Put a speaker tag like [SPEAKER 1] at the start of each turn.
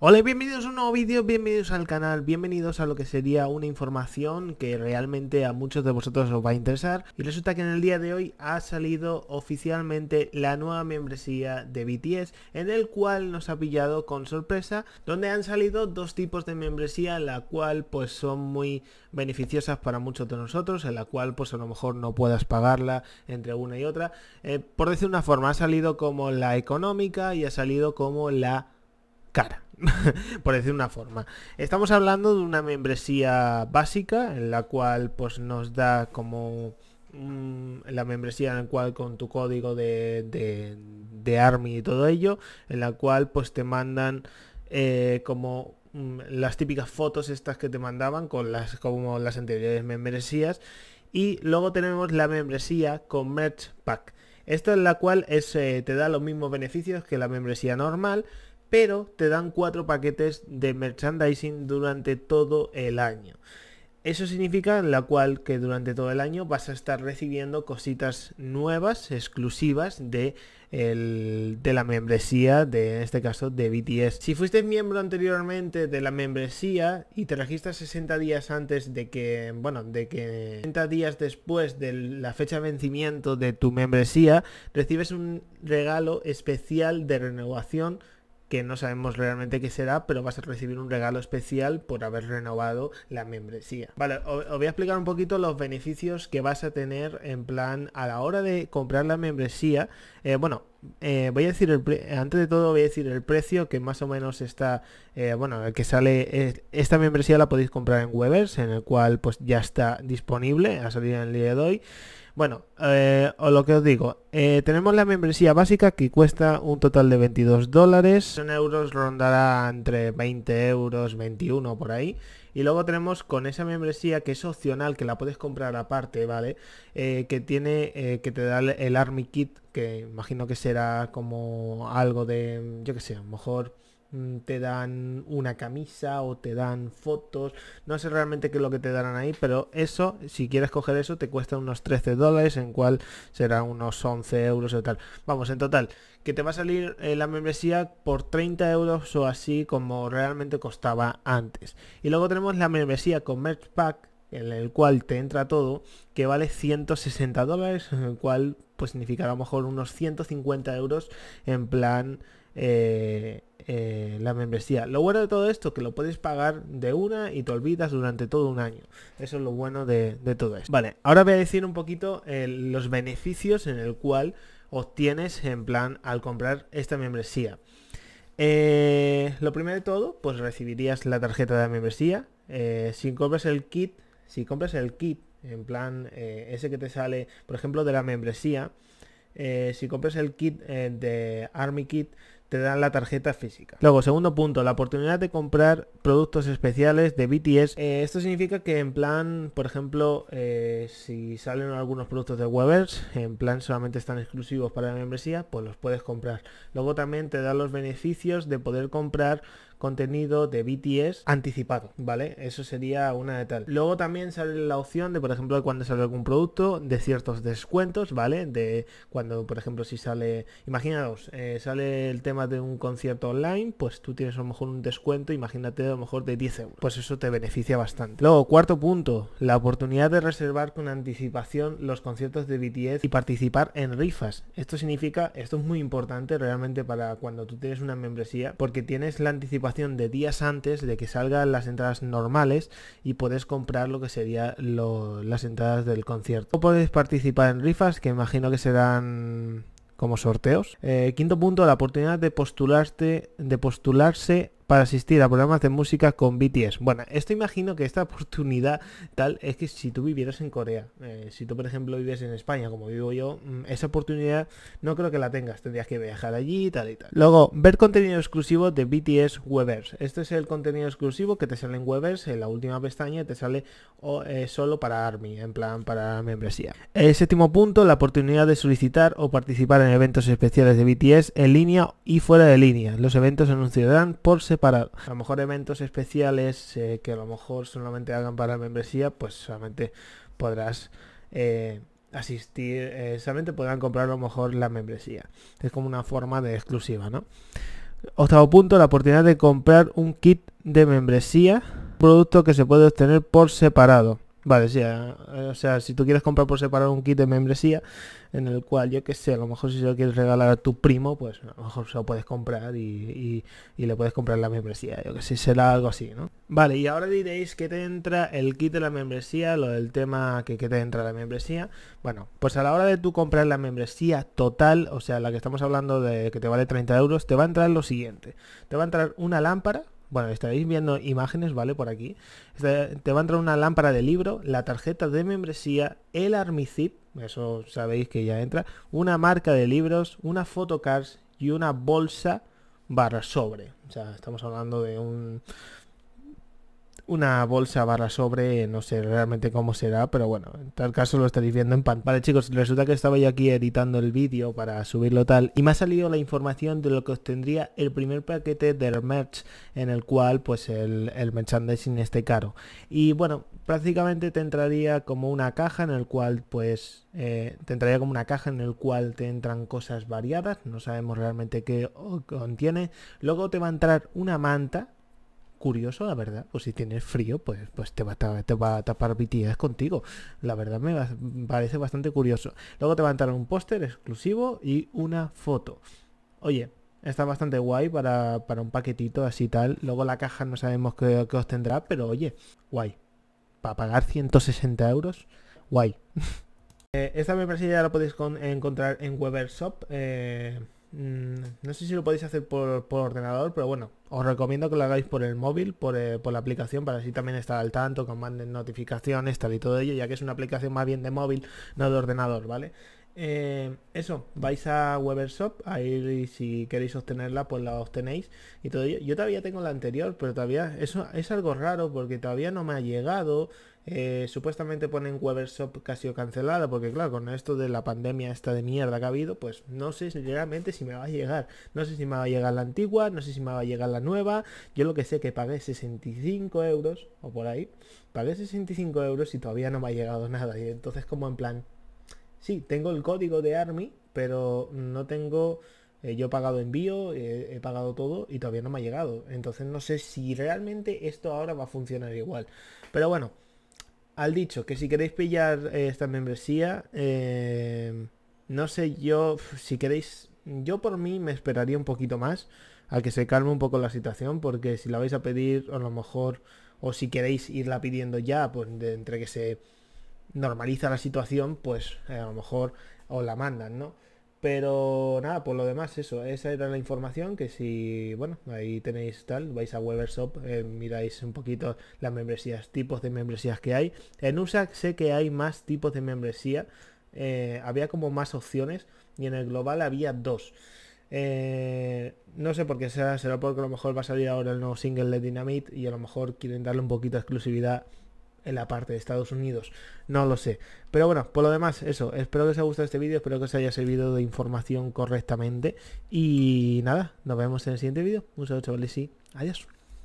[SPEAKER 1] Hola, bienvenidos a un nuevo vídeo, bienvenidos al canal, bienvenidos a lo que sería una información que realmente a muchos de vosotros os va a interesar y resulta que en el día de hoy ha salido oficialmente la nueva membresía de BTS en el cual nos ha pillado con sorpresa donde han salido dos tipos de membresía la cual pues son muy beneficiosas para muchos de nosotros en la cual pues a lo mejor no puedas pagarla entre una y otra eh, por decir una forma ha salido como la económica y ha salido como la cara por decir una forma. Estamos hablando de una membresía básica en la cual pues nos da como la membresía en la cual con tu código de, de, Army y todo ello, en la cual pues te mandan eh, como mm, las típicas fotos estas que te mandaban con las como las anteriores membresías y luego tenemos la membresía con merch pack esta en la cual es, eh, te da los mismos beneficios que la membresía normal pero te dan cuatro paquetes de merchandising durante todo el año. Eso significa la cual que durante todo el año vas a estar recibiendo cositas nuevas, exclusivas de, de la membresía, de, en este caso de BTS. Si fuiste miembro anteriormente de la membresía y te registras 60 días antes de que, bueno, de que 60 días después de la fecha de vencimiento de tu membresía, recibes un regalo especial de renovación que no sabemos realmente qué será, pero vas a recibir un regalo especial por haber renovado la membresía. Vale, os voy a explicar un poquito los beneficios que vas a tener en plan a la hora de comprar la membresía. Eh, bueno, eh, voy a decir el antes de todo voy a decir el precio que más o menos está eh, bueno el que sale esta membresía la podéis comprar en Webers en el cual pues ya está disponible ha salido en el día de hoy bueno eh, o lo que os digo tenemos la membresía básica que cuesta un total de 22 dólares en euros rondará entre 20 euros 21 por ahí y luego tenemos con esa membresía que es opcional, que la puedes comprar aparte, ¿vale? Eh, que tiene, eh, que te da el Army Kit, que imagino que será como algo de, yo qué sé, a lo mejor Mm, te dan una camisa o te dan fotos. No sé realmente qué es lo que te darán ahí, pero eso, si quieres coger eso, te cuesta unos 13 dólares, en cual será unos 11 euros o tal. Vamos, en total, que te va a salir eh, la membresía por 30 euros o así como realmente costaba antes. Y luego tenemos la membresía con Merch Pack, en el cual te entra todo, que vale 160 dólares, en el cual pues significará a lo mejor unos 150 euros en plan... Eh, eh, la membresía. Lo bueno de todo esto, que lo puedes pagar de una y te olvidas durante todo un año. Eso es lo bueno de, todo esto. Vale, ahora voy a decir un poquito eh, los beneficios en el cual obtienes en plan al comprar esta membresía. Eh, lo primero de todo, pues recibirías la tarjeta de membresía. si compras el kit, si compras el kit, en plan ese que te sale, por ejemplo, de la membresía, si compras el kit de Army Kit, te dan la tarjeta física. Luego, segundo punto, la oportunidad de comprar productos especiales de BTS. Eh, esto significa que en plan, por ejemplo, eh, si salen algunos productos de Webers, en plan solamente están exclusivos para la membresía, pues los puedes comprar. Luego también te dan los beneficios de poder comprar contenido de BTS anticipado, ¿vale? Eso sería una de tal. Luego también sale la opción de, por ejemplo, cuando sale algún producto, de ciertos descuentos, ¿vale? De cuando, por ejemplo, si sale, imaginaos, eh, sale el tema de un concierto online, pues tú tienes a lo mejor un descuento, imagínate a lo mejor de 10 euros. Pues eso te beneficia bastante. Luego, cuarto punto, la oportunidad de reservar con anticipación los conciertos de BTS y participar en rifas. Esto significa, esto es muy importante realmente para cuando tú tienes una membresía, porque tienes la anticipación de días antes de que salgan las entradas normales y puedes comprar lo que serían las entradas del concierto. O puedes participar en rifas que imagino que serán como sorteos. Eh, quinto punto, la oportunidad de postularte, de postularse para asistir a programas de música con BTS. Bueno, esto imagino que esta oportunidad tal es que si tú vivieras en Corea, eh, si tú por ejemplo vives en España, como vivo yo, mm, esa oportunidad no creo que la tengas, tendrías que viajar allí y tal y tal. Luego, ver contenido exclusivo de BTS Webers. Este es el contenido exclusivo que te sale en Webers, en la última pestaña te sale eh, solo para ARMY, en plan para membresía. El séptimo punto, la oportunidad de solicitar o participar en eventos especiales de BTS en línea y fuera de línea. Los eventos anunciarán por separado para A lo mejor eventos especiales eh, que a lo mejor solamente hagan para la membresía, pues solamente podrás eh, asistir, eh, solamente podrán comprar a lo mejor la membresía. Es como una forma de exclusiva, ¿no? Octavo punto, la oportunidad de comprar un kit de membresía, producto que se puede obtener por separado. Vale, eh, eh, o sea, si tú quieres comprar por separado un kit de membresía, en el cual, yo que sé, a lo mejor si se lo quieres regalar a tu primo, pues a lo mejor se lo puedes comprar y, le puedes comprar la membresía, yo que sé, será algo así, ¿no? Vale, y ahora diréis que te entra el kit de la membresía, lo del tema que, que te entra la membresía. Bueno, pues a la hora de tú comprar la membresía total, o sea, la que estamos hablando de que te vale 30 euros, te va a entrar lo siguiente. Te va a entrar una lámpara, bueno, estaréis viendo imágenes, ¿vale? Por aquí. Te va a entrar una lámpara de libro, la tarjeta de membresía, el Armicip, eso sabéis que ya entra, una marca de libros, una photocards y una bolsa barra sobre. O sea, estamos hablando de un una bolsa barra sobre, no sé realmente cómo será, pero bueno, en tal caso lo estaréis viendo en pan. Vale chicos, resulta que estaba yo aquí editando el vídeo para subirlo tal y me ha salido la información de lo que obtendría el primer paquete del merch en el cual pues el, merchandising esté caro. Y bueno, prácticamente te entraría como una caja en el cual pues eh, te entraría como una caja en el cual te entran cosas variadas, no sabemos realmente qué contiene. Luego te va a entrar una manta curioso, la verdad. o pues si tienes frío, pues, pues te, va a, te va a tapar BTS contigo. La verdad me parece bastante curioso. Luego te a entrar un póster exclusivo y una foto. Oye, está bastante guay para, para, un paquetito así tal. Luego la caja no sabemos qué, qué os tendrá, pero oye, guay. Para pagar 160 euros, guay. eh, esta membresía ya la podéis encontrar en Weber Shop. Eh, Mm, no sé si lo podéis hacer por, ordenador, pero bueno, os recomiendo que lo hagáis por el móvil, por, eh, por, la aplicación, para así también estar al tanto, que os manden notificaciones, tal y todo ello, ya que es una aplicación más bien de móvil, no de ordenador, ¿vale? Eh, eso, vais a Webershop, ahí si queréis obtenerla, pues la obtenéis y todo ello. Yo todavía tengo la anterior, pero todavía eso es algo raro porque todavía no me ha llegado. Eh, supuestamente ponen Webershop casi ha cancelada, porque claro, con esto de la pandemia esta de mierda que ha habido, pues no sé realmente si me va a llegar. No sé si me va a llegar la antigua, no sé si me va a llegar la nueva. Yo lo que sé que pagué 65 euros, o por ahí, pagué 65 euros y todavía no me ha llegado nada. Y entonces como en plan, sí, tengo el código de Army, pero no tengo... Eh, yo he pagado envío, eh, he pagado todo y todavía no me ha llegado. Entonces no sé si realmente esto ahora va a funcionar igual. Pero bueno, al dicho que si queréis pillar eh, esta membresía, eh, no sé yo si queréis, yo por mí me esperaría un poquito más a que se calme un poco la situación, porque si la vais a pedir, a lo mejor, o si queréis irla pidiendo ya, pues entre que se normaliza la situación, pues eh, a lo mejor os la mandan, ¿no? Pero nada, por lo demás eso, esa era la información que si, bueno, ahí tenéis tal, vais a Webershop, eh, miráis un poquito las membresías, tipos de membresías que hay. En USA sé que hay más tipos de membresía, eh, había como más opciones y en el global había dos. Eh, no sé por qué será, será porque a lo mejor va a salir ahora el nuevo single de Dynamite y a lo mejor quieren darle un poquito de exclusividad en la parte de Estados Unidos. No lo sé. Pero bueno, por lo demás, eso. Espero que os haya gustado este vídeo, espero que os haya servido de información correctamente. Y nada, nos vemos en el siguiente vídeo. Un saludo chavales y adiós.